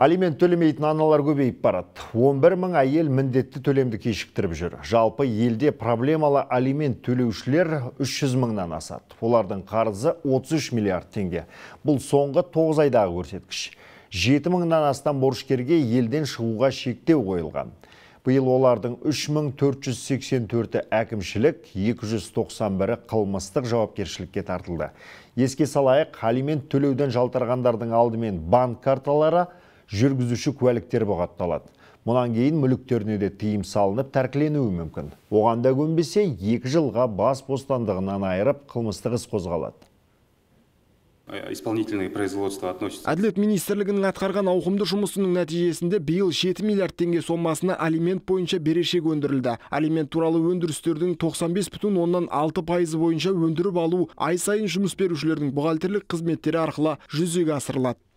алимент төлемейтін аналар көбейіп барады 11 мың әйел міндетті төлемді кешіктіріп жүр жалпы елде проблемалы алимент төлеушілер 300 мыңнан асады олардың қарызы 33 миллиард теңге бұл соңғы 9 айдағы көрсеткіш 7 мыңнан астан борышкерге елден шығуға шектеу қойылған биыл олардың 3484 әкімшілік 291-і қылмыстық жауапкершілікке тартылды еске салайық алимент төлеуден жалтарғандардың алдымен банк карталары жүргізуші куәліктер бұғатталады мұнан кейін мүліктеріне де тыйым салынып тәркіленуі мүмкін оған да көнбесе екі жылға бас бостандығынан айырып қылмыстық іс қозғалады исполнительные производства относится әділет министрлігінің атқарған ауқымды жұмысының нәтижесінде биыл 7 миллиард теңге сомасына алимент бойынша берешек өндірілді алимент туралы өндірістердің 95 бүтін оннан алты пайызы бойынша өндіріп алу ай сайын жұмыс берушілердің бухгалтерлік қызметтері арқылы жүзеге асырылады